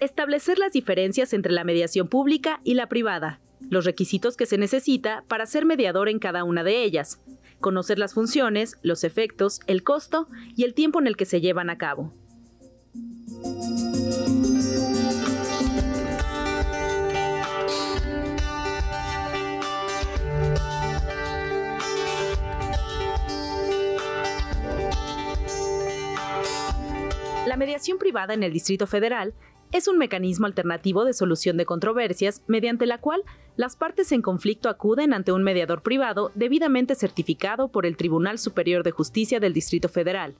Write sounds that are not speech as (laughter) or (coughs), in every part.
Establecer las diferencias entre la mediación pública y la privada, los requisitos que se necesita para ser mediador en cada una de ellas, conocer las funciones, los efectos, el costo y el tiempo en el que se llevan a cabo. mediación privada en el Distrito Federal es un mecanismo alternativo de solución de controversias mediante la cual las partes en conflicto acuden ante un mediador privado debidamente certificado por el Tribunal Superior de Justicia del Distrito Federal.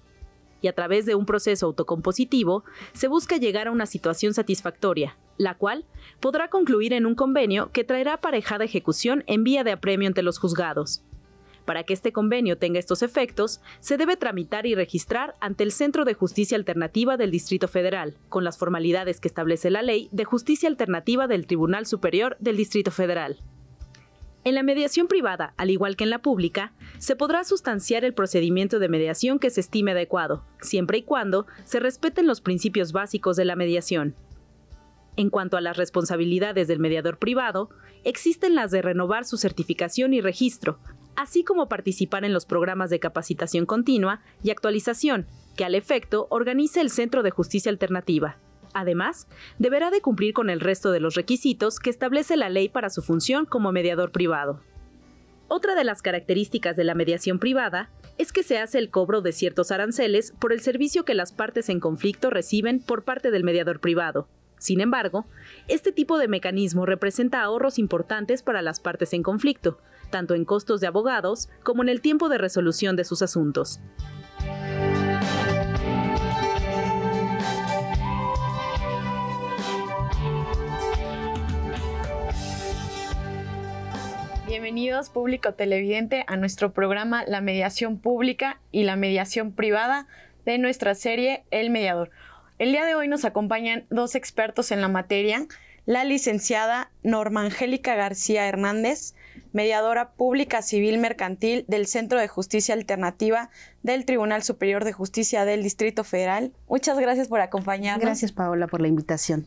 Y a través de un proceso autocompositivo se busca llegar a una situación satisfactoria, la cual podrá concluir en un convenio que traerá aparejada ejecución en vía de apremio ante los juzgados. Para que este convenio tenga estos efectos, se debe tramitar y registrar ante el Centro de Justicia Alternativa del Distrito Federal, con las formalidades que establece la Ley de Justicia Alternativa del Tribunal Superior del Distrito Federal. En la mediación privada, al igual que en la pública, se podrá sustanciar el procedimiento de mediación que se estime adecuado, siempre y cuando se respeten los principios básicos de la mediación. En cuanto a las responsabilidades del mediador privado, existen las de renovar su certificación y registro, así como participar en los programas de capacitación continua y actualización que al efecto organiza el Centro de Justicia Alternativa. Además, deberá de cumplir con el resto de los requisitos que establece la ley para su función como mediador privado. Otra de las características de la mediación privada es que se hace el cobro de ciertos aranceles por el servicio que las partes en conflicto reciben por parte del mediador privado. Sin embargo, este tipo de mecanismo representa ahorros importantes para las partes en conflicto, tanto en costos de abogados como en el tiempo de resolución de sus asuntos. Bienvenidos público televidente a nuestro programa La mediación pública y la mediación privada de nuestra serie El mediador. El día de hoy nos acompañan dos expertos en la materia, la licenciada Norma Angélica García Hernández, mediadora pública civil mercantil del Centro de Justicia Alternativa del Tribunal Superior de Justicia del Distrito Federal. Muchas gracias por acompañarnos. Gracias, Paola, por la invitación.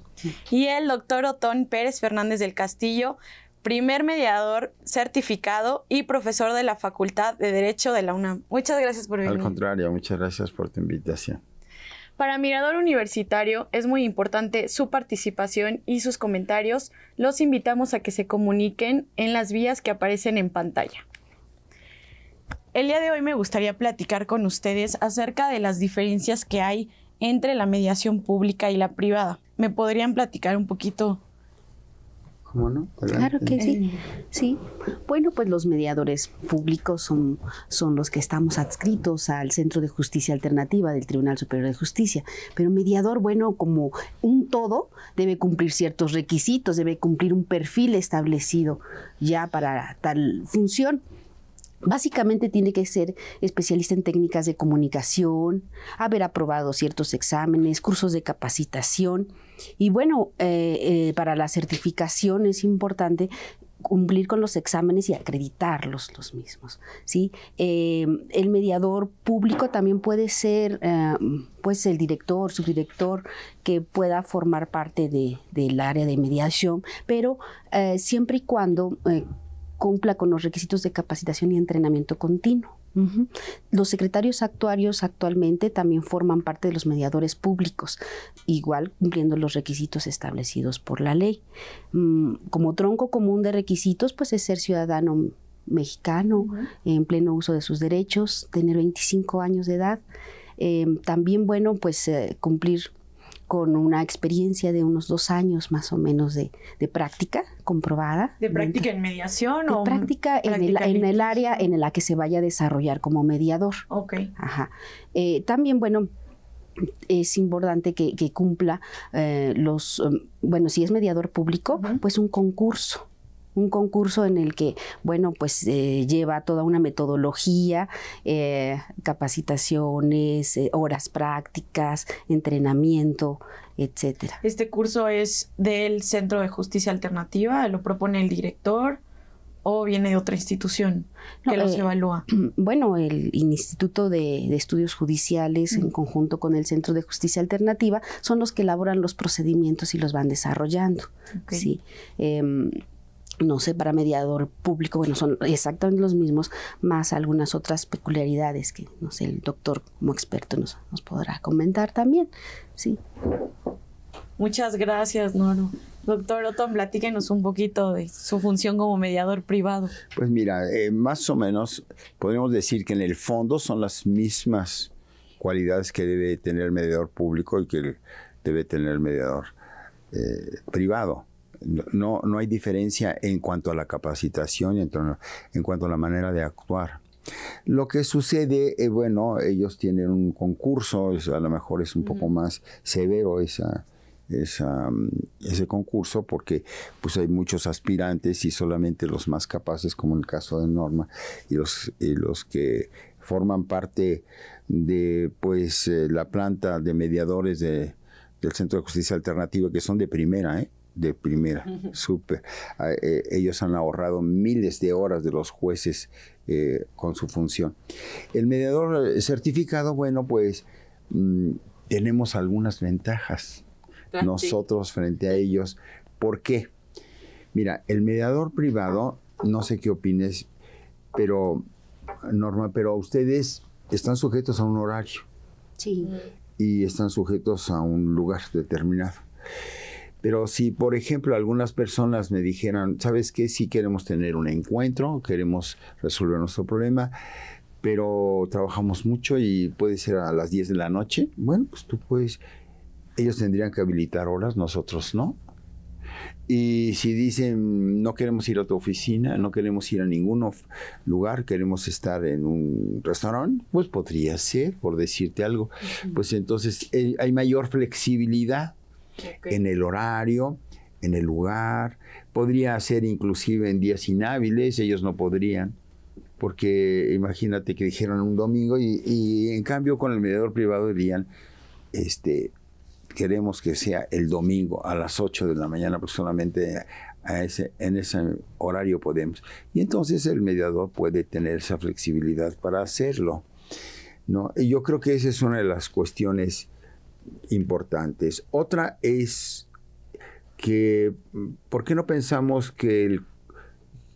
Y el doctor Otón Pérez Fernández del Castillo, primer mediador certificado y profesor de la Facultad de Derecho de la UNAM. Muchas gracias por venir. Al contrario, muchas gracias por tu invitación. Para Mirador Universitario es muy importante su participación y sus comentarios. Los invitamos a que se comuniquen en las vías que aparecen en pantalla. El día de hoy me gustaría platicar con ustedes acerca de las diferencias que hay entre la mediación pública y la privada. ¿Me podrían platicar un poquito Claro que sí, eh. sí. Bueno, pues los mediadores públicos son, son los que estamos adscritos al Centro de Justicia Alternativa del Tribunal Superior de Justicia, pero mediador, bueno, como un todo, debe cumplir ciertos requisitos, debe cumplir un perfil establecido ya para tal función. Básicamente tiene que ser especialista en técnicas de comunicación, haber aprobado ciertos exámenes, cursos de capacitación y bueno, eh, eh, para la certificación es importante cumplir con los exámenes y acreditarlos los mismos. ¿sí? Eh, el mediador público también puede ser pues el director, subdirector que pueda formar parte del área de mediación, pero siempre y cuando cumpla con los requisitos de capacitación y entrenamiento continuo. Los secretarios actuarios actualmente también forman parte de los mediadores públicos, igual cumpliendo los requisitos establecidos por la ley. Mm, como tronco común de requisitos, pues es ser ciudadano mexicano en pleno uso de sus derechos, tener 25 años de edad, em, también bueno, pues eh, cumplir con una experiencia de unos dos años más o menos de, práctica comprobada. ¿De práctica en mediación de o práctica, en el, área en la que se vaya a desarrollar como mediador? Ok. Ajá. Eh, también, bueno, es importante que, cumpla eh, los, um, bueno, si es mediador público, pues un concurso un concurso en el que, bueno, pues eh, lleva toda una metodología, eh, capacitaciones, eh, horas prácticas, entrenamiento, etcétera. Este curso es del Centro de Justicia Alternativa, lo propone el director o viene de otra institución que los evalúa? (clears throat) Bueno, el Instituto de, Estudios Judiciales, en conjunto con el Centro de Justicia Alternativa, son los que elaboran los procedimientos y los van desarrollando. Sí. Em, no sé, para mediador público, bueno, son exactamente los mismos, más algunas otras peculiaridades que, no sé, el doctor como experto nos, podrá comentar también, sí. Muchas gracias, Noro. Doctor Otón, platíquenos un poquito de su función como mediador privado. Pues mira, eh, más o menos podemos decir que en el fondo son las mismas cualidades que debe tener el mediador público y que debe tener el mediador eh, privado no, no hay diferencia en cuanto a la capacitación y en, cuanto a la manera de actuar. Lo que sucede, eh, bueno, ellos tienen un concurso, a lo mejor es un poco más severo esa, mm, ese concurso porque pues hay muchos aspirantes y solamente los más capaces como en el caso de Norma y los, los que forman parte de pues eh, la planta de mediadores de, del Centro de Justicia Alternativa que son de primera, ¿eh? de primera, super súper. Ah, eh, ellos han ahorrado miles de horas de los jueces eh, con su función. El mediador eh, certificado, bueno, pues mm, tenemos algunas ventajas ah, nosotros frente a ellos. ¿Por qué? Mira, el mediador privado, no sé qué opines, pero Norma, pero ustedes están sujetos a un horario. Sí. Y están sujetos a un lugar determinado. Pero si, por ejemplo, algunas personas me dijeran, ¿sabes qué? Si queremos tener un encuentro, queremos resolver nuestro problema, pero trabajamos mucho y puede ser a las 10 de la noche, bueno, pues tú puedes, ellos tendrían que habilitar horas, nosotros no. Y si dicen, no queremos ir a tu oficina, no queremos ir a ningún lugar, queremos estar en un restaurante, pues podría ser, por decirte algo. Pues entonces eh, hay mayor flexibilidad en el horario, en el lugar. Podría ser inclusive en días inhábiles, ellos no podrían, porque imagínate que dijeron un domingo y, y en cambio con el mediador privado dirían, este, queremos que sea el domingo a las 8 de la mañana aproximadamente. A ese, en ese horario podemos. Y entonces el mediador puede tener esa flexibilidad para hacerlo. ¿no? Y yo creo que esa es una de las cuestiones importantes. Otra es que, ¿por qué no pensamos que,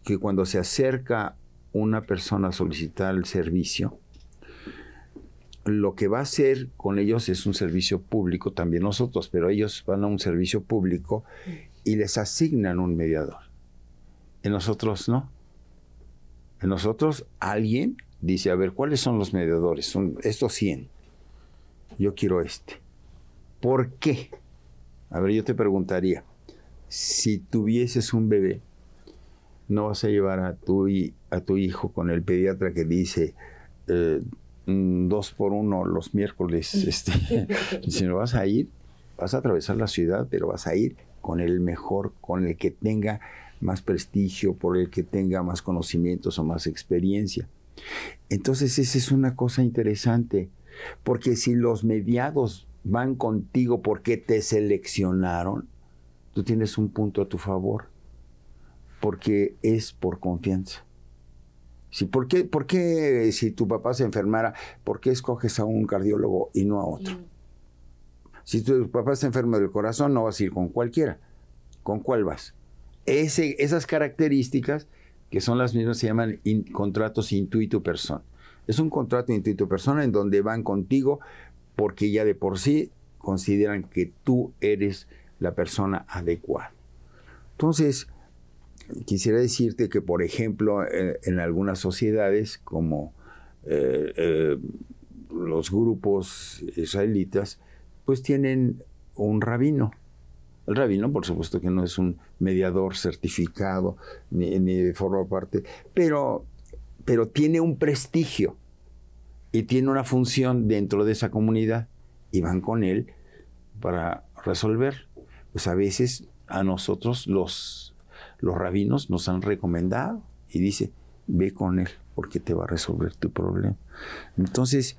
que cuando se acerca una persona a solicitar el servicio, lo que va a hacer con ellos es un servicio público, también nosotros, pero ellos van a un servicio público y les asignan un mediador. En nosotros no. En nosotros alguien dice, a ver, ¿cuáles son los mediadores? Son estos 100. Yo quiero este. ¿Por qué? A ver, yo te preguntaría, si tuvieses un bebé, no vas a llevar a tu, hijo con el pediatra que dice eh, mm, dos por uno los miércoles, este, (laughs) no vas a ir, vas a atravesar la ciudad, pero vas a ir con el mejor, con el que tenga más prestigio, por el que tenga más conocimientos o más experiencia. Entonces, esa es una cosa interesante, porque si los mediados van contigo porque te seleccionaron, tú tienes un punto a tu favor, porque es por confianza. Sí, ¿por, qué, ¿Por si tu papá se enfermara, por qué escoges a un cardiólogo y no a otro? Mm. Si tu papá está enfermo del corazón, no vas a ir con cualquiera. ¿Con cuál vas? esas características, que son las mismas, se llaman contratos intuito persona. Es un contrato intuito persona en donde van contigo porque ya de por sí consideran que tú eres la persona adecuada. Entonces, quisiera decirte que, por ejemplo, en, algunas sociedades como eh, eh, los grupos israelitas, pues tienen un rabino. El rabino, por supuesto que no es un mediador certificado ni, de forma parte, pero, pero tiene un prestigio y tiene una función dentro de esa comunidad y van con él para resolver. Pues a veces a nosotros los, los rabinos nos han recomendado y dice, ve con él porque te va a resolver tu problema. Entonces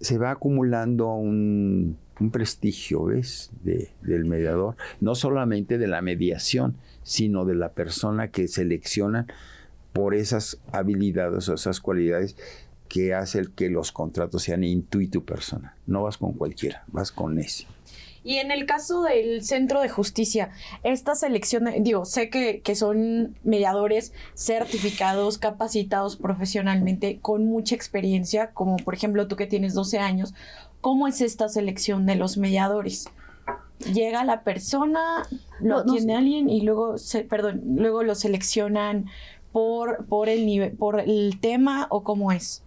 se va acumulando un, prestigio, ¿ves?, de, del mediador, no solamente de la mediación, sino de la persona que selecciona por esas habilidades o esas cualidades que hace el que los contratos sean intuitu persona. No vas con cualquiera, vas con ese. Y en el caso del Centro de Justicia, esta selección, digo, sé que, son mediadores certificados, capacitados profesionalmente, con mucha experiencia, como por ejemplo tú que tienes 12 años, ¿cómo es esta selección de los mediadores? Llega la persona, lo tiene alguien y luego, se, perdón, luego lo seleccionan por, por, el nivel, por el tema o cómo es.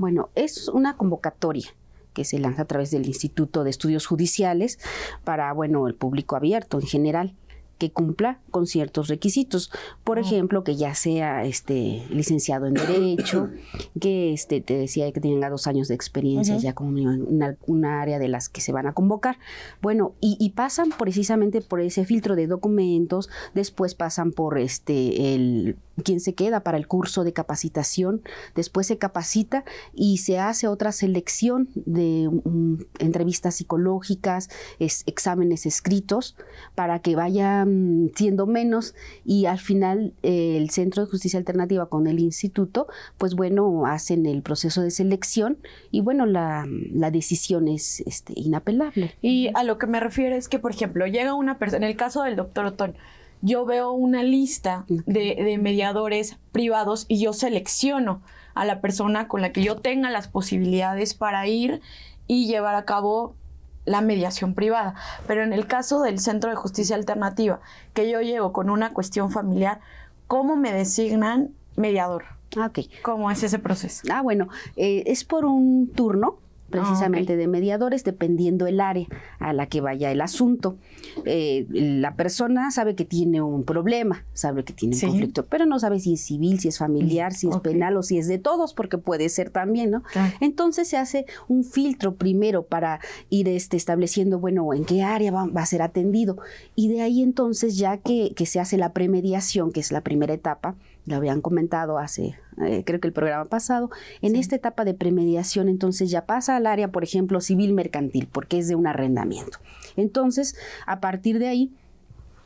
Bueno, es una convocatoria que se lanza a través del Instituto de Estudios Judiciales para, bueno, el público abierto en general que cumpla con ciertos requisitos. Por ejemplo, que ya sea este, licenciado en Derecho, (coughs) que este, te decía que tenga dos años de experiencia ya como en área de las que se van a convocar. Bueno, y, pasan precisamente por ese filtro de documentos, después pasan por este, el quien se queda para el curso de capacitación, después se capacita y se hace otra selección de entrevistas psicológicas, exámenes escritos, para que vayan Mm, siendo menos y al final eh, el Centro de Justicia Alternativa con el instituto, pues bueno, hacen el proceso de selección y bueno, la, la decisión es este, inapelable. Y a lo que me refiero es que, por ejemplo, llega una persona, en el caso del doctor Otón, yo veo una lista de, de, mediadores privados y yo selecciono a la persona con la que yo tenga las posibilidades para ir y llevar a cabo la mediación privada. Pero en el caso del Centro de Justicia Alternativa, que yo llego con una cuestión familiar, ¿cómo me designan mediador? Ah, ¿Cómo es ese proceso? Ah, bueno, eh, es por un turno Ah, precisamente de mediadores, dependiendo el área a la que vaya el asunto. Eh, la persona sabe que tiene un problema, sabe que tiene un conflicto, pero no sabe si es civil, si es familiar, si es penal o si es de todos, porque puede ser también, ¿no? Entonces se hace un filtro primero para ir este, estableciendo, bueno, en qué área va, a ser atendido. Y de ahí entonces, ya que se hace la premediación, que es la primera etapa, lo habían comentado hace, eh, creo que el programa pasado, en esta etapa de premediación entonces ya pasa al área, por ejemplo, civil mercantil, porque es de un arrendamiento. Entonces, a partir de ahí,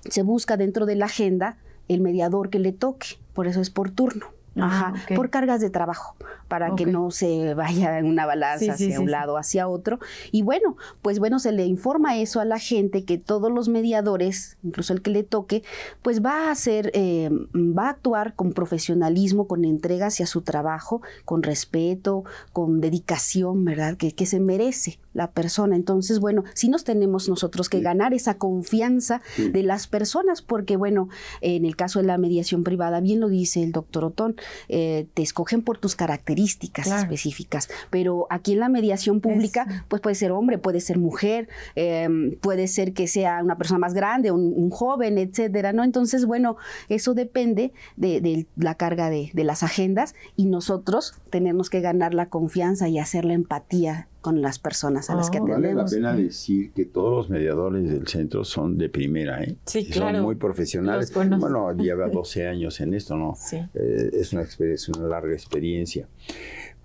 se busca dentro de la agenda el mediador que le toque, por eso es por turno. Ajá, por cargas de trabajo, para que no se vaya en una balanza hacia un lado lado, hacia otro. Y bueno, pues bueno, se le informa eso a la gente, que todos los mediadores, incluso el que le toque, pues va a hacer, eh, va a actuar con profesionalismo, con entrega hacia su trabajo, con respeto, con dedicación, ¿verdad? Que, que se merece la persona. Entonces, bueno, sí nos tenemos nosotros que ganar esa confianza de las personas, porque bueno, en el caso de la mediación privada, bien lo dice el doctor Otón, eh, te escogen por tus características específicas, pero aquí en la mediación pública, pues puede ser hombre, puede ser mujer, em, puede ser que sea una persona más grande, un, joven, etcétera, ¿no? Entonces, bueno, eso depende de, la carga de, de las agendas y nosotros tenemos que ganar la confianza y hacer la empatía con las personas a las que atendemos. Ah, vale la pena decir que todos los mediadores del centro son de primera, ¿eh? Sí, claro. Son muy profesionales. Bueno, lleva 12 (laughs) años en esto, ¿no? Sí. Eh, es, una es una larga experiencia.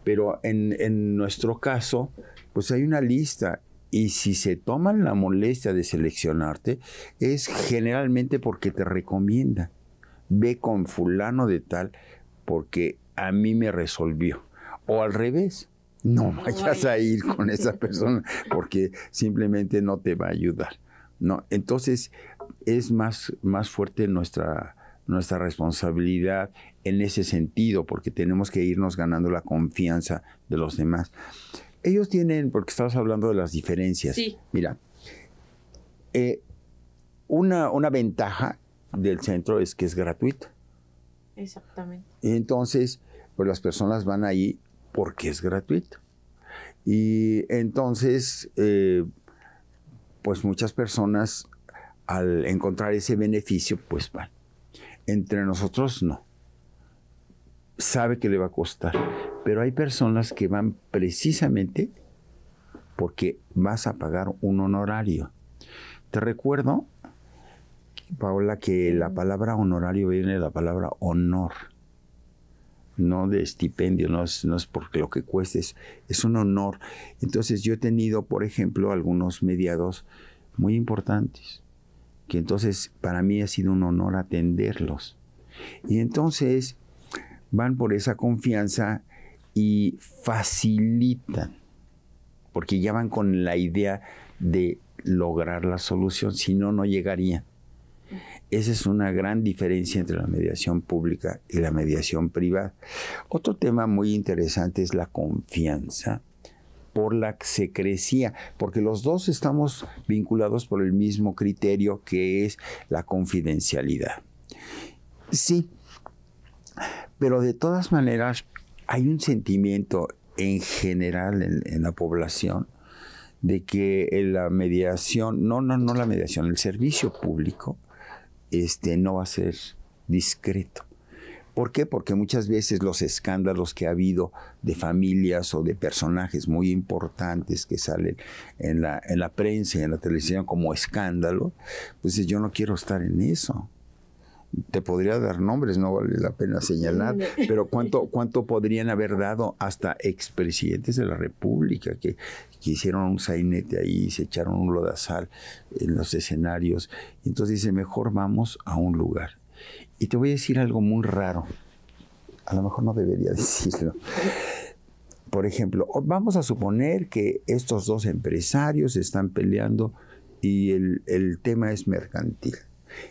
Pero en, en nuestro caso, pues hay una lista y si se toman la molestia de seleccionarte, es generalmente porque te recomienda. Ve con fulano de tal porque a mí me resolvió. O al revés, no vayas a ir con esa persona porque simplemente no te va a ayudar. No, entonces es más, más fuerte nuestra, nuestra responsabilidad en ese sentido porque tenemos que irnos ganando la confianza de los demás. Ellos tienen, porque estabas hablando de las diferencias. Sí. Mira, eh, una, una ventaja del centro es que es gratuito. Exactamente. Entonces, pues las personas van ahí porque es gratuito. Y entonces, eh, pues muchas personas al encontrar ese beneficio, pues van. Entre nosotros no. Sabe que le va a costar, pero hay personas que van precisamente porque vas a pagar un honorario. Te recuerdo, Paola, que la palabra honorario viene de la palabra honor no de estipendio, no es, no es porque lo que cueste, es, es un honor. Entonces yo he tenido, por ejemplo, algunos mediados muy importantes, que entonces para mí ha sido un honor atenderlos. Y entonces van por esa confianza y facilitan, porque ya van con la idea de lograr la solución, si no, no llegarían. Esa es una gran diferencia entre la mediación pública y la mediación privada. Otro tema muy interesante es la confianza por la crecía, porque los dos estamos vinculados por el mismo criterio que es la confidencialidad. Sí, pero de todas maneras hay un sentimiento en general en, en la población de que la mediación, no, no, no la mediación, el servicio público, este, no va a ser discreto. ¿Por qué? Porque muchas veces los escándalos que ha habido de familias o de personajes muy importantes que salen en la, en la prensa y en la televisión como escándalo, pues yo no quiero estar en eso te podría dar nombres, no vale la pena señalar, pero (laughs) cuánto, cuánto podrían haber dado hasta expresidentes de la República que, hicieron un sainete ahí, se echaron un lodazal en los escenarios. Entonces dice, mejor vamos a un lugar. Y te voy a decir algo muy raro. A lo mejor no debería (laughs) decirlo. Por ejemplo, vamos a suponer que estos dos empresarios están peleando y el, el tema es mercantil.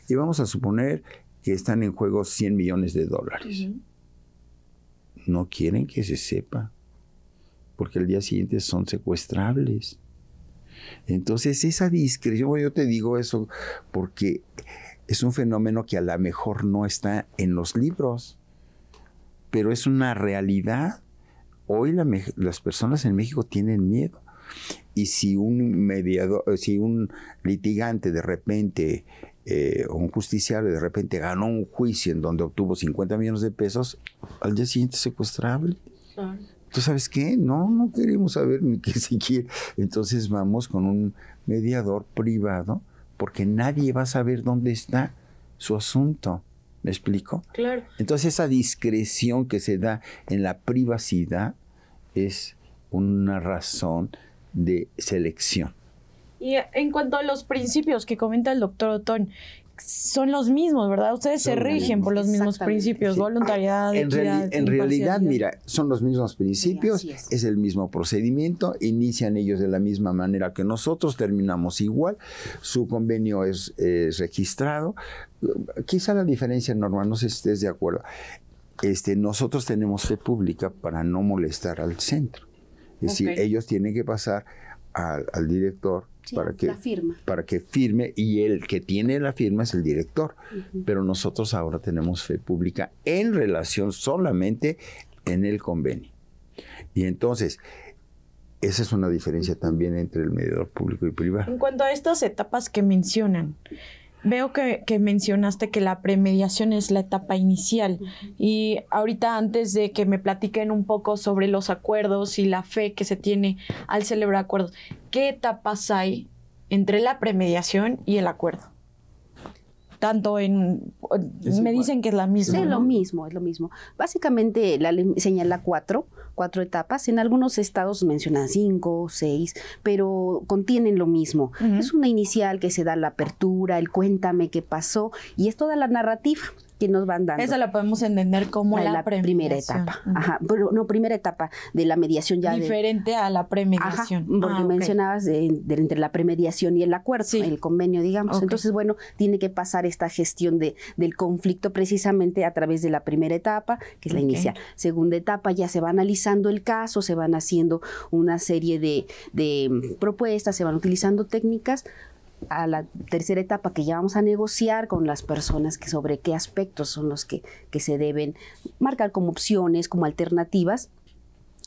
Y vamos a suponer que están en juego 100 millones de dólares. No quieren que se sepa, porque al día siguiente son secuestrables. Entonces, esa discreción, yo te digo eso porque es un fenómeno que a lo mejor no está en los libros, pero es una realidad. Hoy las personas en México tienen miedo. Y si un mediador, si un litigante de repente eh, un justiciario de repente ganó un juicio en donde obtuvo 50 millones de pesos, al día siguiente secuestrable. ¿Tú sabes qué? No, no queremos saber ni qué se quiere. Entonces vamos con un mediador privado porque nadie va a saber dónde está su asunto. ¿Me explico? Claro. Entonces esa discreción que se da en la privacidad es una razón de selección. Y en cuanto a los principios que comenta el doctor Otón, son los mismos, ¿verdad? Ustedes se rigen por los mismos principios, voluntariedad. En, en realidad, mira, son los mismos principios, es. el mismo procedimiento, inician ellos de la misma manera que nosotros, terminamos igual, su convenio es, registrado. Quizá la diferencia, Norma, no sé estés de acuerdo. Este, nosotros tenemos fe pública para no molestar al centro. Es decir, ellos tienen que pasar al, director para que para que firme y el que tiene la firma es el director. Pero nosotros ahora tenemos fe pública en relación solamente en el convenio. Y entonces, esa es una diferencia también entre el mediador público y privado. En cuanto a estas etapas que mencionan, Veo que, mencionaste que la premediación es la etapa inicial y ahorita antes de que me platiquen un poco sobre los acuerdos y la fe que se tiene al celebrar acuerdos, ¿qué etapas hay entre la premediación y el acuerdo? Tanto en... me dicen que es la misma. Sí, lo mismo, es lo mismo. Básicamente la señala cuatro, cuatro etapas. En algunos estados mencionan cinco, seis, pero contienen lo mismo. Es una inicial que se da la apertura, el cuéntame qué pasó y es toda la narrativa que nos van dando. Esa la podemos entender como la, primera etapa. no, primera etapa de la mediación ya. Diferente a la premediación. Ajá, porque ah, mencionabas entre la premediación y el acuerdo, el convenio, digamos. Entonces, bueno, tiene que pasar esta gestión del conflicto precisamente a través de la primera etapa, que es la inicia. inicial. Segunda etapa, ya se va analizando el caso, se van haciendo una serie de mm, propuestas, se van utilizando técnicas a la tercera etapa que ya vamos a negociar con las personas que sobre qué aspectos son los que, que se deben marcar como opciones, como alternativas,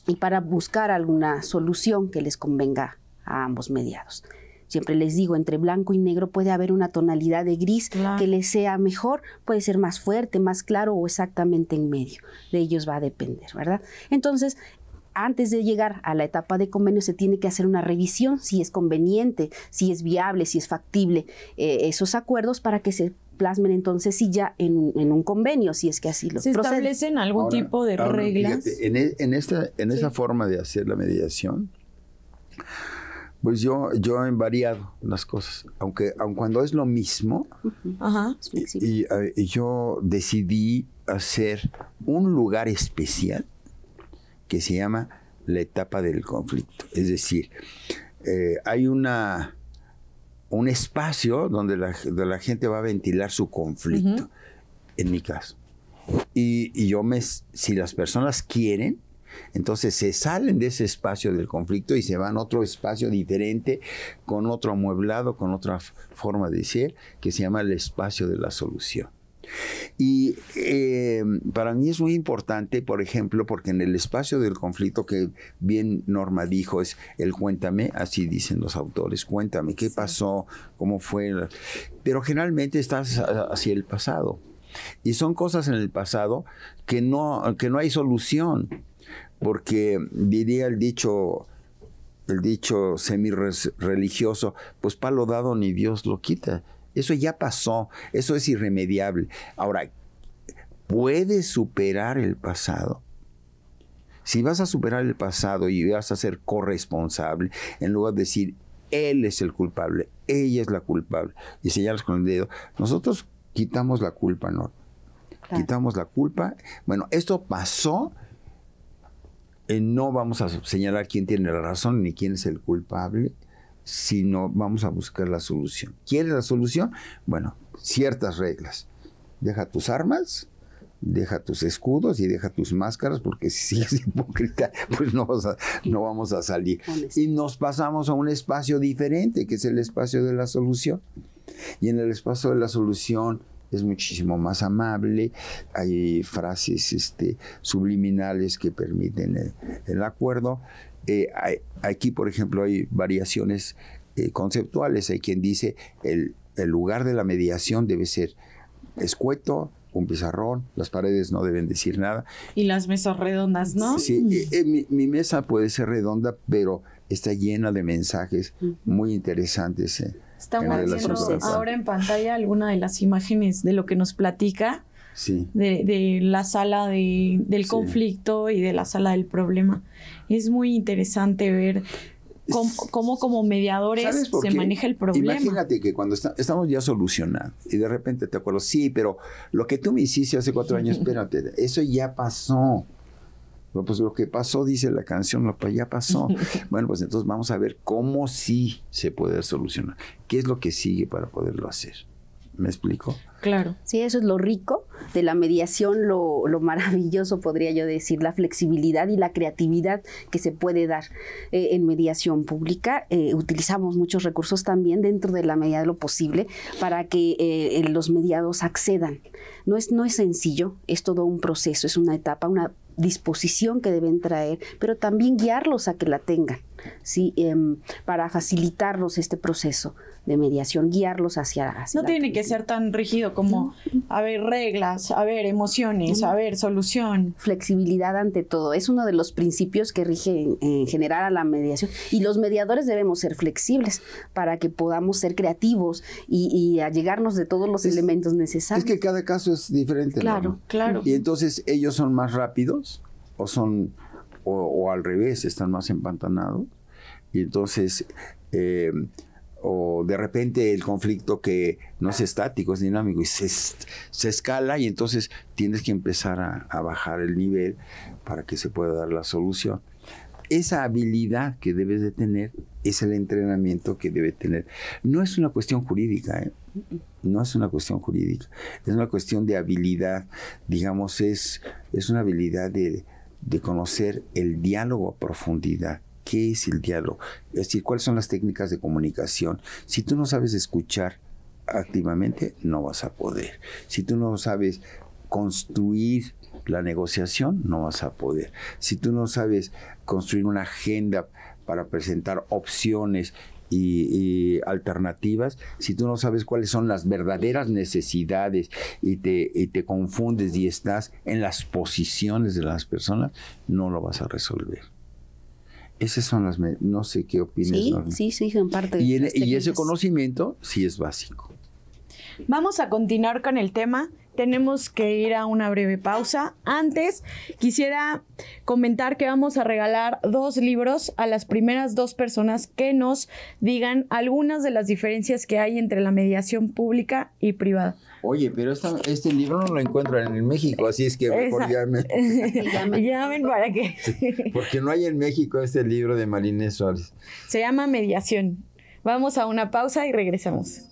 y para buscar alguna solución que les convenga a ambos mediados. Siempre les digo, entre blanco y negro puede haber una tonalidad de gris que les sea mejor, puede ser más fuerte, más claro o exactamente en medio. De ellos va a depender, ¿verdad? Entonces, antes de llegar a la etapa de convenio se tiene que hacer una revisión si es conveniente, si es viable, si es factible eh, esos acuerdos para que se plasmen entonces ya en, un convenio, si es que así lo ¿Se establecen algún tipo de ah, reglas? E, en, esta, en esa forma de hacer la mediación, pues yo, yo he variado las cosas, aunque aun cuando es lo mismo, y eh, yo decidí hacer un lugar especial que se llama la etapa del conflicto. Es decir, eh, hay un espacio donde la, gente va a ventilar su conflicto, en mi caso. Y, yo me, si las personas quieren, entonces se salen de ese espacio del conflicto y se van a otro espacio diferente, con otro amueblado, con otra forma de ser, que se llama el espacio de la solución. Y eh, para mí es muy importante, por ejemplo, porque en el espacio del conflicto que bien Norma dijo es el cuéntame, así dicen los autores, cuéntame qué pasó, cómo fue, pero generalmente estás hacia el pasado. Y son cosas en el pasado que no, que no hay solución, porque diría el dicho, el dicho semi-religioso, pues palo dado ni Dios lo quita. Eso ya pasó, eso es irremediable. Ahora, ¿puedes superar el pasado? Si vas a superar el pasado y vas a ser corresponsable, en lugar de decir, él es el culpable, ella es la culpable, y señalas con el dedo, nosotros quitamos la culpa, ¿no? Quitamos la culpa. Bueno, esto pasó, y eh, no vamos a señalar quién tiene la razón ni quién es el culpable. Si no, vamos a buscar la solución. ¿Quieres la solución? Bueno, ciertas reglas. Deja tus armas, deja tus escudos y deja tus máscaras, porque si sigues (laughs) hipócrita, pues no, vamos a salir. Y nos pasamos a un espacio diferente, que es el espacio de la solución. Y en el espacio de la solución es muchísimo más amable, hay frases este, subliminales que permiten el acuerdo, eh, aquí, por ejemplo, hay variaciones eh, conceptuales. Hay quien dice el, el lugar de la mediación debe ser escueto, un pizarrón, las paredes no deben decir nada. Y las mesas redondas, ¿no? Sí, eh, mi, mesa puede ser redonda, pero está llena de mensajes muy interesantes. Estamos viendo ahora en pantalla alguna de las imágenes de lo que nos platica de, la sala de, del conflicto y de la sala del problema. Es muy interesante ver cómo, como mediadores se maneja el problema. Imagínate que cuando estamos ya solucionados y de repente te acuerdas, sí, pero lo que tú me hiciste hace cuatro años, (laughs) espérate, eso ya pasó. Pues lo que pasó, dice la canción, lo que ya pasó. (laughs) Bueno, pues entonces vamos a ver cómo sí se puede solucionar. ¿Qué es lo que sigue para poderlo hacer? ¿Me explico? Claro. Sí, eso es lo rico de la mediación, lo, lo, maravilloso, podría yo decir, la flexibilidad y la creatividad que se puede dar eh, en mediación pública. Eh, utilizamos muchos recursos también dentro de la medida de lo posible para que eh, los mediados accedan. No es, no es sencillo, es todo un proceso, es una etapa, una disposición que deben traer, pero también guiarlos a que la tengan. ¿sí? Em, para facilitarnos este proceso de mediación, guiarlos hacia... no tiene que ser tan rígido como, haber a ver, reglas, a ver, emociones, a ver, solución. Flexibilidad ante todo, es uno de los principios que rige en, general a la mediación. Y los mediadores debemos ser flexibles para que podamos ser creativos y, y allegarnos de todos los elementos necesarios. Es que cada caso es diferente. Claro, claro. Y entonces ellos son más rápidos o son o, al revés, están más empantanados. Y entonces, em, o de repente el conflicto que no es estático, es dinámico y se, escala y entonces tienes que empezar a, bajar el nivel para que se pueda dar la solución. Esa habilidad que debes de tener es el entrenamiento que debe tener. No es una cuestión jurídica, ¿eh? no es una cuestión jurídica, es una cuestión de habilidad, digamos, es, es una habilidad de, de conocer el diálogo a profundidad. ¿Qué es el diálogo? Es decir, ¿cuáles son las técnicas de comunicación? Si tú no sabes escuchar activamente, no vas a poder. Si tú no sabes construir la negociación, no vas a poder. Si tú no sabes construir una agenda para presentar opciones y, alternativas, si tú no sabes cuáles son las verdaderas necesidades y te, te confundes y estás en las posiciones de las personas, no lo vas a resolver. Esas son las... No sé qué opinas. Sí, sí, sí, son parte. Y, y ese conocimiento sí es básico. Vamos a continuar con el tema tenemos que ir a una breve pausa. Antes, quisiera comentar que vamos a regalar dos libros a las primeras dos personas que nos digan algunas de las diferencias que hay entre la mediación pública y privada. Oye, pero este libro no lo encuentran en México, así es que mejor llamen. (laughs) llamen para qué. (laughs) Porque no hay en México este libro de Marinés Suárez. Se llama Mediación. Vamos a una pausa y regresamos.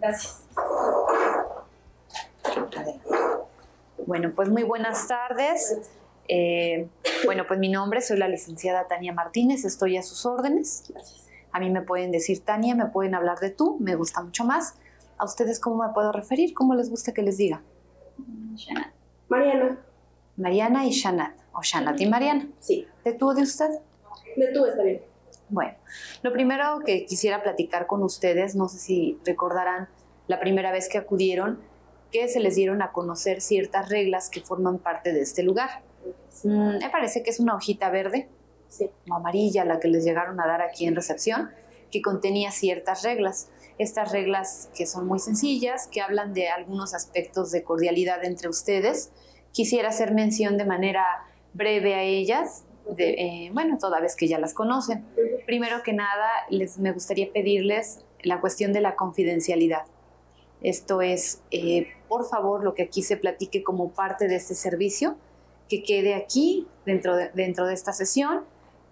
Gracias. Bueno, pues muy buenas tardes. Eh, bueno, pues mi nombre, soy la licenciada Tania Martínez, estoy a sus órdenes. A mí me pueden decir Tania, me pueden hablar de tú, me gusta mucho más. ¿A ustedes cómo me puedo referir? ¿Cómo les gusta que les diga? Mariana. Mariana y Shanat. O Shanat y Mariana. Sí. ¿De tú o de usted? De tú está bien. Bueno, lo primero que quisiera platicar con ustedes, no sé si recordarán la primera vez que acudieron, que se les dieron a conocer ciertas reglas que forman parte de este lugar. Mm, me parece que es una hojita verde amarilla la que les llegaron a dar aquí en recepción, que contenía ciertas reglas. Estas reglas que son muy sencillas, que hablan de algunos aspectos de cordialidad entre ustedes. Quisiera hacer mención de manera breve a ellas eh, bueno, toda vez que ya las conocen. Primero que nada, les, me gustaría pedirles la cuestión de la confidencialidad. Esto es, eh, por favor, lo que aquí se platique como parte de este servicio, que quede aquí dentro de, esta sesión,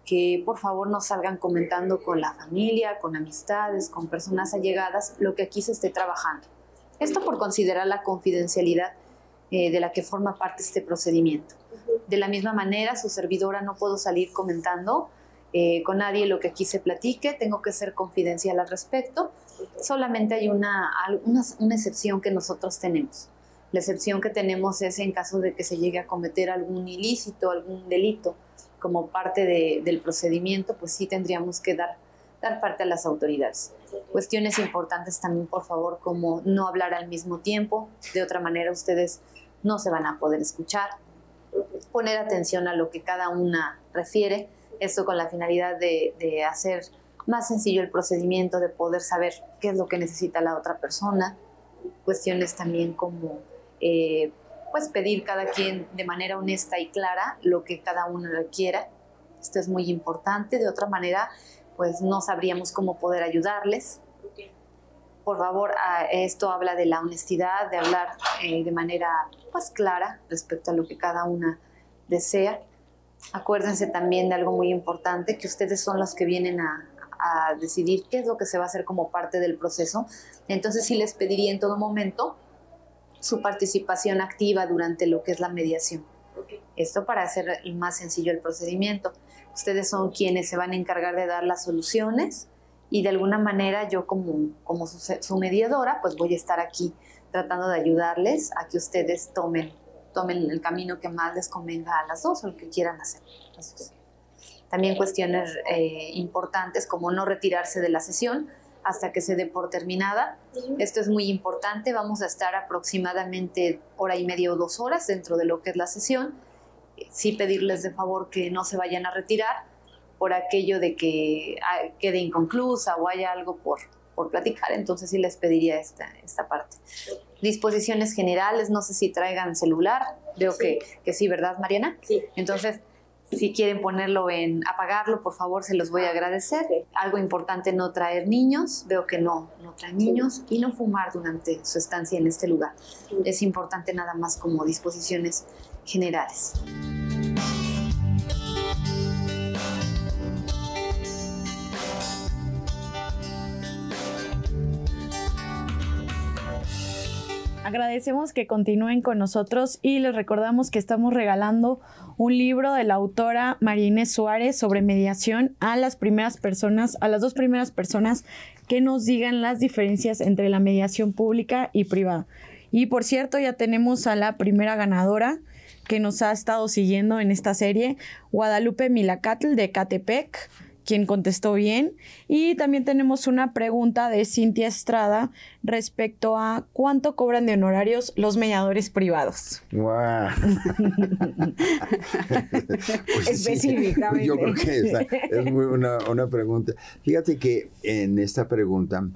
que por favor no salgan comentando con la familia, con amistades, con personas allegadas, lo que aquí se esté trabajando. Esto por considerar la confidencialidad eh, de la que forma parte este procedimiento. De la misma manera, su servidora no puedo salir comentando eh, con nadie lo que aquí se platique, tengo que ser confidencial al respecto. Solamente hay una, excepción que nosotros tenemos. La excepción que tenemos es en caso de que se llegue a cometer algún ilícito, algún delito como parte del procedimiento, pues sí tendríamos que dar, dar parte a las autoridades. Cuestiones importantes también, por favor, como no hablar al mismo tiempo, de otra manera ustedes no se van a poder escuchar, poner atención a lo que cada una refiere, esto con la finalidad de, hacer más sencillo el procedimiento, de poder saber qué es lo que necesita la otra persona, cuestiones también como eh, pues pedir cada quien de manera honesta y clara lo que cada uno requiera. Esto es muy importante, de otra manera pues no sabríamos cómo poder ayudarles por favor, esto habla de la honestidad, de hablar eh, de manera más pues, clara respecto a lo que cada una desea. Acuérdense también de algo muy importante, que ustedes son los que vienen a, decidir qué es lo que se va a hacer como parte del proceso. Entonces sí les pediría en todo momento su participación activa durante lo que es la mediación. Esto para hacer más sencillo el procedimiento. Ustedes son quienes se van a encargar de dar las soluciones, y de alguna manera yo como, como su, mediadora, pues voy a estar aquí tratando de ayudarles a que ustedes tomen, tomen el camino que más les convenga a las dos o el que quieran hacer. también cuestiones eh, importantes como no retirarse de la sesión hasta que se dé por terminada. Esto es muy importante, vamos a estar aproximadamente hora y media o dos horas dentro de lo que es la sesión. Sí pedirles de favor que no se vayan a retirar por aquello de que ah, quede inconclusa o haya algo por, por platicar, entonces sí les pediría esta, parte. Disposiciones generales, no sé si traigan celular, veo Que, que sí, ¿verdad, Mariana? Sí. Entonces, si quieren ponerlo en apagarlo, por favor, se los voy a agradecer. Algo importante, no traer niños. Veo que no, no traen niños. Y no fumar durante su estancia en este lugar. Es importante nada más como disposiciones generales. Agradecemos que continúen con nosotros y les recordamos que estamos regalando un libro de la autora Marínez Suárez sobre mediación a las primeras personas, a las dos primeras personas que nos digan las diferencias entre la mediación pública y privada. Y por cierto, ya tenemos a la primera ganadora que nos ha estado siguiendo en esta serie, Guadalupe Milacatl de Catepec quien contestó bien. Y también tenemos una pregunta de Cintia Estrada respecto a cuánto cobran de honorarios los mediadores privados. Wow. (laughs) (laughs) Específicamente. yo creo que es muy una, una, pregunta. Fíjate que en esta pregunta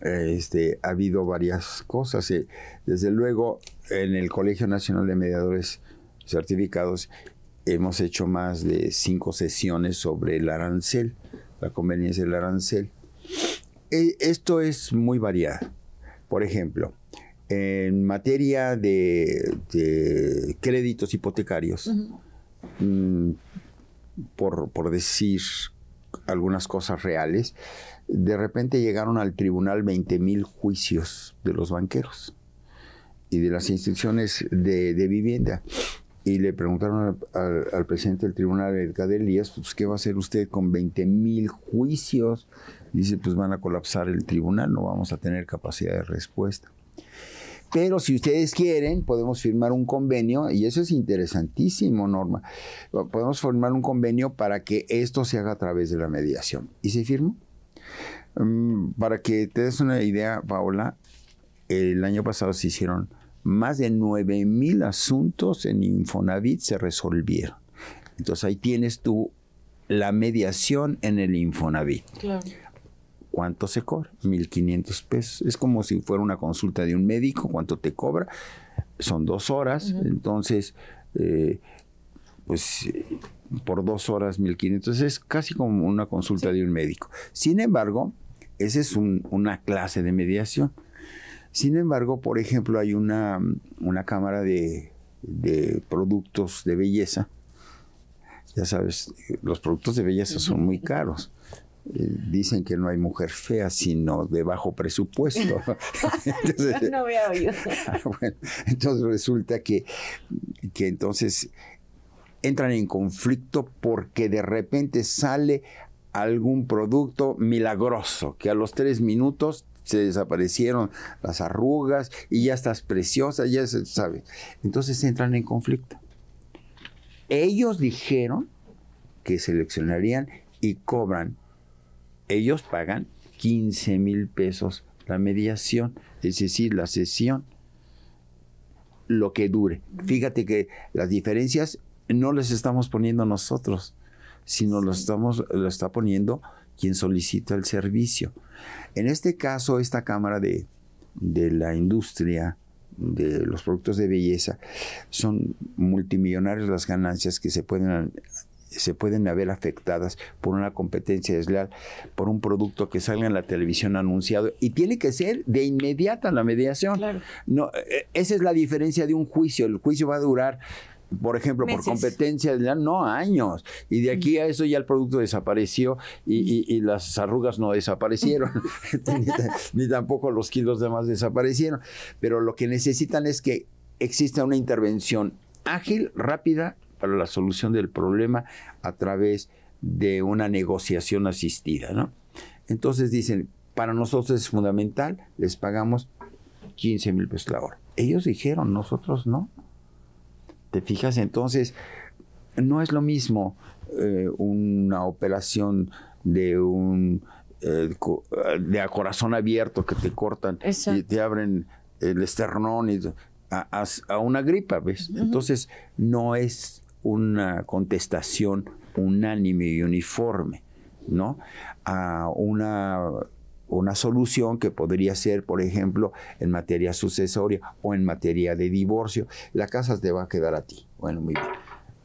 este, ha habido varias cosas. Eh, desde luego, en el Colegio Nacional de Mediadores certificados hemos hecho más de cinco sesiones sobre el arancel, la conveniencia del arancel. E, esto es muy variado. Por ejemplo, en materia de, créditos hipotecarios, mm, por, decir algunas cosas reales, de repente llegaron al tribunal 20 mil juicios de los banqueros y de las instituciones de vivienda y le preguntaron al, presidente del tribunal, el pues, ¿qué va a hacer usted con 20 mil juicios? Dice, pues van a colapsar el tribunal, no vamos a tener capacidad de respuesta. Pero si ustedes quieren, podemos firmar un convenio, y eso es interesantísimo, Norma. Podemos formar un convenio para que esto se haga a través de la mediación. ¿Y se firmó? Mm, para que te des una idea, Paola, el año pasado se hicieron más de 9.000 asuntos en Infonavit se resolvieron. Entonces ahí tienes tú la mediación en el Infonavit. Claro. ¿Cuánto se cobra? 1.500 pesos. Es como si fuera una consulta de un médico, ¿cuánto te cobra? Son dos horas, entonces, eh, pues por dos horas 1.500 es casi como una consulta de un médico. Sin embargo, esa es una clase de mediación. Sin embargo, por ejemplo, hay una, una cámara de, productos de belleza. Ya sabes, los productos de belleza son muy caros. Eh, dicen que no hay mujer fea, sino de bajo presupuesto. (laughs) entonces, no, había oído. (laughs) Ah, entonces resulta que, que entonces entran en conflicto porque de repente sale algún producto milagroso que a los tres minutos se desaparecieron las arrugas y ya estás preciosa, ya se sabe. Entonces entran en conflicto. Ellos dijeron que seleccionarían y cobran. Ellos pagan 15 mil pesos la mediación, es decir, la sesión, lo que dure. Fíjate que las diferencias no las estamos poniendo nosotros, sino las estamos, lo está poniendo quien solicita el servicio. En este caso, esta Cámara de, de la Industria de los Productos de Belleza son multimillonarias las ganancias que se pueden se pueden haber afectadas por una competencia desleal, por un producto que salga en la televisión anunciado y tiene que ser de inmediata la mediación. No, eh, esa es la diferencia de un juicio. El juicio va a durar por ejemplo, por competencia, no años. Y de aquí a eso ya el producto desapareció y, las arrugas no desaparecieron, (laughs) (laughs) ni, tampoco los kilos demás desaparecieron. Pero lo que necesitan es que exista una intervención ágil, rápida, para la solución del problema a través de una negociación asistida. ¿no? Entonces dicen, para nosotros es fundamental, les pagamos 15 mil pesos la hora. Ellos dijeron, nosotros no. ¿Te fijas? Entonces, no es lo mismo eh, una operación de un eh, de a corazón abierto que te cortan y te abren el esternón y a, una gripa, ¿ves? Entonces, no es una contestación unánime y uniforme, ¿no? A una una solución que podría ser, por ejemplo, en materia sucesoria o en materia de divorcio. La casa te va a quedar a ti. Bueno, muy bien.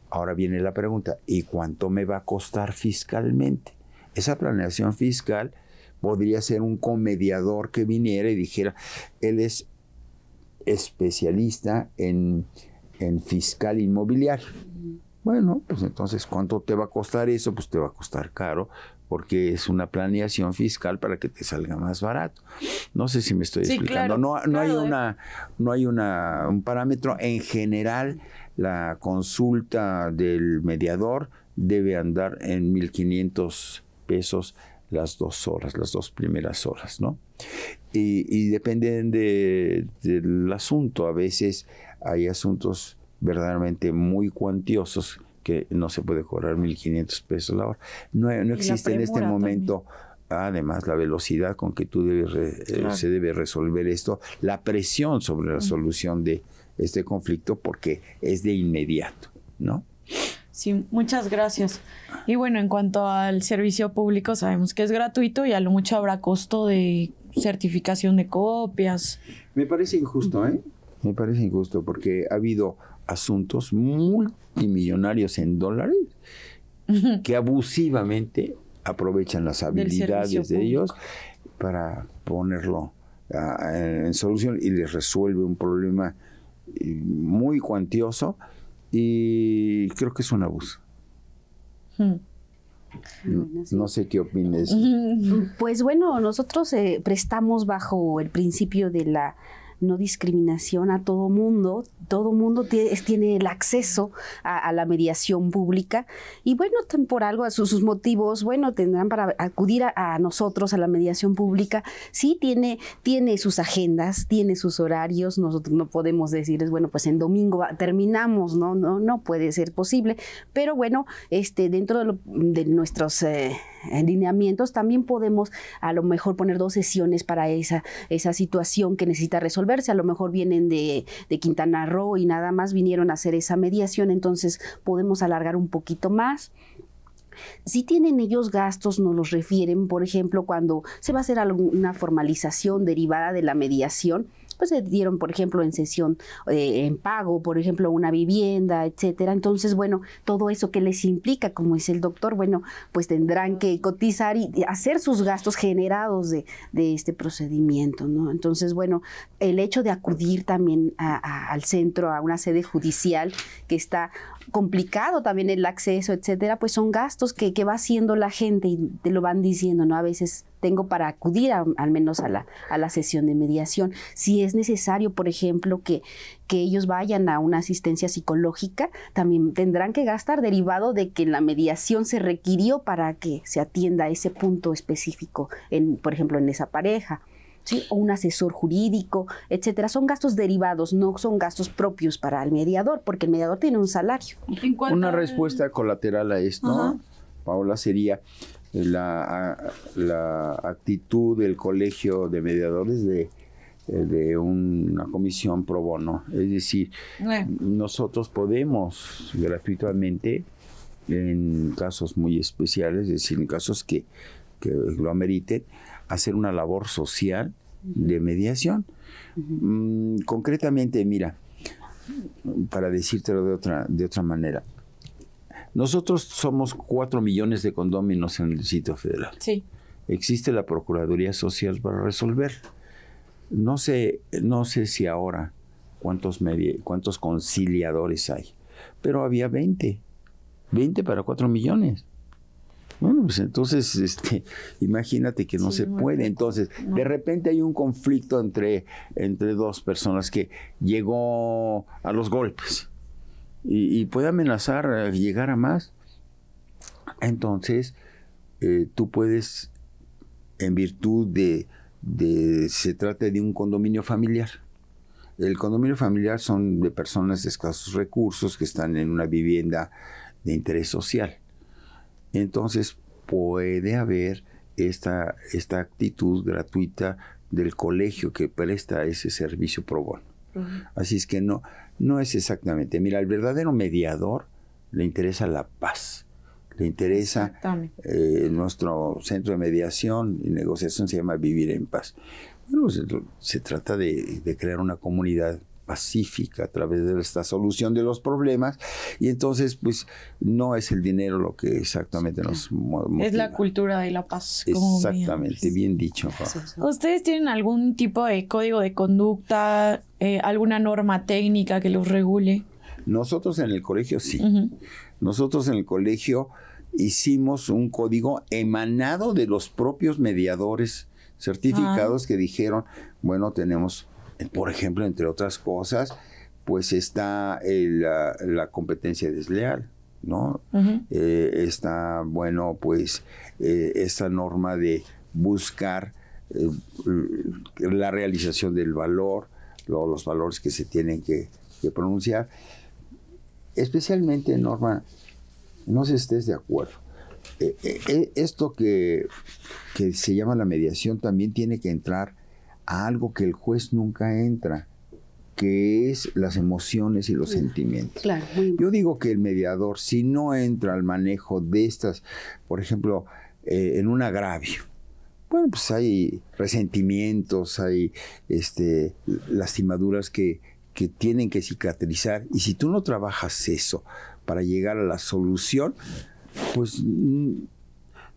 Ahora viene la pregunta, ¿y cuánto me va a costar fiscalmente? Esa planeación fiscal podría ser un comediador que viniera y dijera, él es especialista en, en fiscal inmobiliario. Bueno, pues entonces, ¿cuánto te va a costar eso? Pues te va a costar caro, porque es una planeación fiscal para que te salga más barato. No sé si me estoy explicando. no, no hay ¿eh? una, no hay una, un parámetro. En general, la consulta del mediador debe andar en 1.500 pesos las dos horas, las dos primeras horas, ¿no? Y, y dependen de, del asunto. A veces hay asuntos verdaderamente muy cuantiosos que no se puede cobrar 1.500 pesos la hora. No, existe en este momento. Además, la velocidad con que tú eh, se debe resolver esto, la presión sobre la solución de este conflicto, porque es de inmediato, ¿no? Sí, muchas gracias. Y bueno, en cuanto al servicio público, sabemos que es gratuito y a lo mucho habrá costo de certificación de copias. Me parece injusto, ¿eh? Me parece injusto porque ha habido asuntos multimillonarios en dólares que abusivamente aprovechan las habilidades de ellos para ponerlo ah, en, solución y les resuelve un problema eh, muy cuantioso y creo que es un abuso. Mm, no, sé qué opines. Pues bueno, nosotros eh, prestamos bajo el principio de la no discriminación a todo mundo, todo mundo tiene el acceso a, la mediación pública y bueno, por algo, a sus, motivos, bueno, tendrán para acudir a, nosotros, a la mediación pública, sí tiene, tiene sus agendas, tiene sus horarios, nosotros no podemos decirles, bueno, pues en domingo terminamos, no, no, no puede ser posible, pero bueno, este, dentro de, nuestros eh, lineamientos también podemos a lo mejor poner dos sesiones para esa, esa situación que necesita resolver si A lo mejor vienen de, de Quintana Roo y nada más vinieron a hacer esa mediación, entonces podemos alargar un poquito más. Si tienen ellos gastos, nos los refieren, por ejemplo, cuando se va a hacer alguna formalización derivada de la mediación, pues se dieron, por ejemplo, en sesión, eh, en pago, por ejemplo, una vivienda, etcétera. Entonces, bueno, todo eso que les implica, como dice el doctor, bueno, pues tendrán que cotizar y hacer sus gastos generados de, este procedimiento, ¿no? Entonces, bueno, el hecho de acudir también al centro, a una sede judicial que está complicado también el acceso, etcétera, pues son gastos que, que va haciendo la gente y te lo van diciendo, ¿no? A veces tengo para acudir al menos a la, a la sesión de mediación. Si es necesario, por ejemplo, que, que ellos vayan a una asistencia psicológica, también tendrán que gastar derivado de que la mediación se requirió para que se atienda ese punto específico, en, por ejemplo, en esa pareja o un asesor jurídico, etcétera. Son gastos derivados, no son gastos propios para el mediador, porque el mediador tiene un salario. Una respuesta colateral a esto, Paula, Paola, sería la, actitud del colegio de mediadores de, una comisión pro bono. Es decir, eh. nosotros podemos gratuitamente, en casos muy especiales, es decir, en casos que lo ameriten, hacer una labor social de mediación. Mm, concretamente, mira, para decírtelo de otra, de otra manera, nosotros somos cuatro millones de condóminos en el sitio federal. Sí. Existe la Procuraduría Social para resolver. No sé, no sé si ahora cuántos, cuántos conciliadores hay, pero había 20. 20 para 4 millones. Bueno, pues entonces, este, (laughs) imagínate que no se puede. Entonces, de repente hay un conflicto entre, entre dos personas que llegó a los golpes y, puede amenazar llegar a más. Entonces, eh, tú puedes, en virtud de, de, se trata de un condominio familiar. El condominio familiar son de personas de escasos recursos que están en una vivienda de interés social entonces puede haber esta, esta actitud gratuita del colegio que presta ese servicio pro bono. Así es que no, no es exactamente. Mira, al verdadero mediador le interesa la paz, le interesa eh, nuestro centro de mediación y negociación se llama Vivir en Paz. Bueno, pues, se, trata de, crear una comunidad pacífica a través de esta solución de los problemas y entonces pues no es el dinero lo que exactamente nos motiva. Es la cultura de la paz. exactamente, bien, dicho. ¿Ustedes tienen algún tipo de código de conducta, eh, alguna norma técnica que los regule? Nosotros en el colegio sí. Nosotros en el colegio hicimos un código emanado de los propios mediadores certificados ah. que dijeron, bueno, tenemos por ejemplo, entre otras cosas, pues está la, competencia desleal, ¿no? Eh, está, bueno, pues eh, esta norma de buscar eh, la realización del valor, los valores que se tienen que, pronunciar. Especialmente, Norma, no sé si estés de acuerdo. esto que, que, se llama la mediación también tiene que entrar a algo que el juez nunca entra, que es las emociones y los mm, sentimientos. Yo digo que el mediador, si no entra al manejo de estas, por ejemplo, eh, en un agravio, bueno, pues hay resentimientos, hay este, lastimaduras que, que tienen que cicatrizar. Y si tú no trabajas eso para llegar a la solución, pues mm,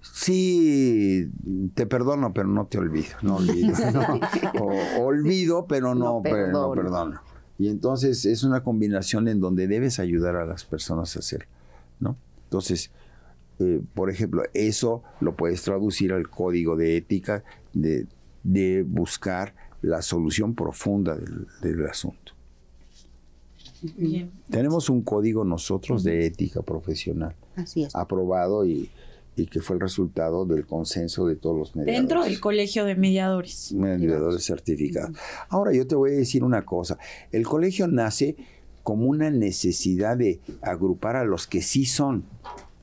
sí te perdono, pero no te olvido, no olvido, (laughs) olvido, pero no, perdono. Y entonces es una combinación en donde debes ayudar a las personas a hacer, ¿no? Entonces, eh, por ejemplo, eso lo puedes traducir al código de ética de, buscar la solución profunda del, asunto. Tenemos un código nosotros de ética profesional. Así es. Aprobado y, y que fue el resultado del consenso de todos los mediadores. Dentro del colegio de mediadores. Mediadores certificados. Ahora yo te voy a decir una cosa, el colegio nace como una necesidad de agrupar a los que sí son,